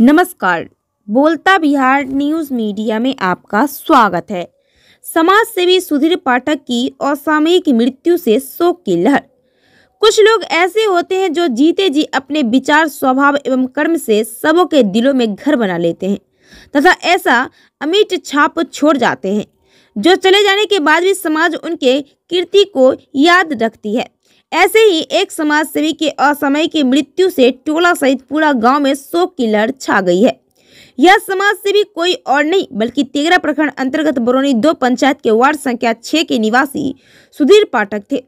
नमस्कार बोलता Bihar news media में आपका स्वागत है समाज सेवी सुधीर पाठक की असामयिक मृत्यु से शोक की लहर कुछ लोग ऐसे होते हैं जो जीते जी अपने विचार स्वभाव एवं कर्म से सबों के दिलों में घर बना लेते हैं तथा ऐसा अमिट छाप छोड़ जाते हैं जो चले जाने के बाद भी समाज उनके कीर्ति को याद रखती है ऐसे ही एक समाज सेवी के असामयिक मृत्यु से टोला सहित पूरा गांव में शोक की लहर छा गई है यह समाज सेवी कोई और नहीं बल्कि तेगरा प्रखंड अंतर्गत बरौनी दो पंचायत के वार्ड संख्या छः के निवासी सुधीर पाठक थे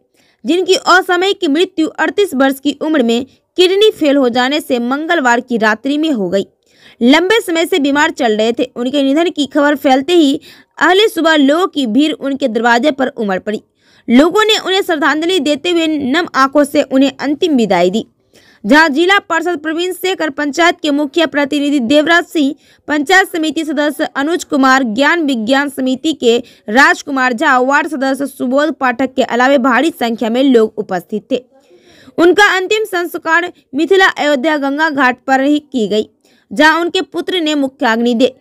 जिनकी की मृत्यु अड़तीस वर्ष की उम्र में किडनी फेल हो जाने से मंगलवार की रात्रि में हो गई लंबे समय से बीमार चल रहे थे उनके निधन की खबर फैलते ही अगले सुबह लोगों की भीड़ उनके दरवाजे पर उमड़ पड़ी लोगों ने उन्हें श्रद्धांजलि देते हुए नम आंखों से उन्हें अंतिम विदाई दी जहां जिला पार्षद प्रवीण शेखर पंचायत के मुख्य प्रतिनिधि देवराज सिंह पंचायत समिति सदस्य अनुज कुमार ज्ञान विज्ञान समिति के राजकुमार झा वार्ड सदस्य सुबोध पाठक के अलावे भारी संख्या में लोग उपस्थित थे उनका अंतिम संस्कार मिथिला अयोध्या गंगा घाट पर ही की गई जहां उनके पुत्र ने मुख्याग्नि दे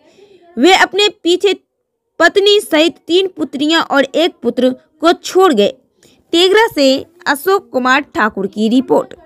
वे अपने पीछे पत्नी सहित तीन पुत्रियां और एक पुत्र को छोड़ गए तेगरा से अशोक कुमार ठाकुर की रिपोर्ट